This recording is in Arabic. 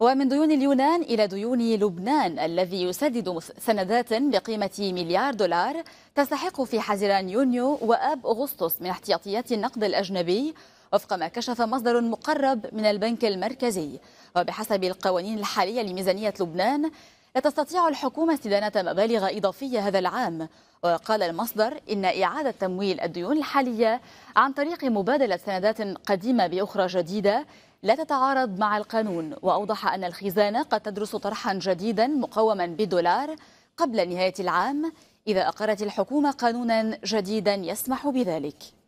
ومن ديون اليونان إلى ديون لبنان الذي يسدد سندات بقيمة مليار دولار تستحق في حزيران يونيو وآب أغسطس من احتياطيات النقد الأجنبي وفق ما كشف مصدر مقرب من البنك المركزي وبحسب القوانين الحالية لميزانية لبنان لا تستطيع الحكومة استدانة مبالغ إضافية هذا العام وقال المصدر إن إعادة تمويل الديون الحالية عن طريق مبادلة سندات قديمة بأخرى جديدة لا تتعارض مع القانون وأوضح أن الخزانة قد تدرس طرحا جديدا مقوما بدولار قبل نهاية العام إذا أقرت الحكومة قانونا جديدا يسمح بذلك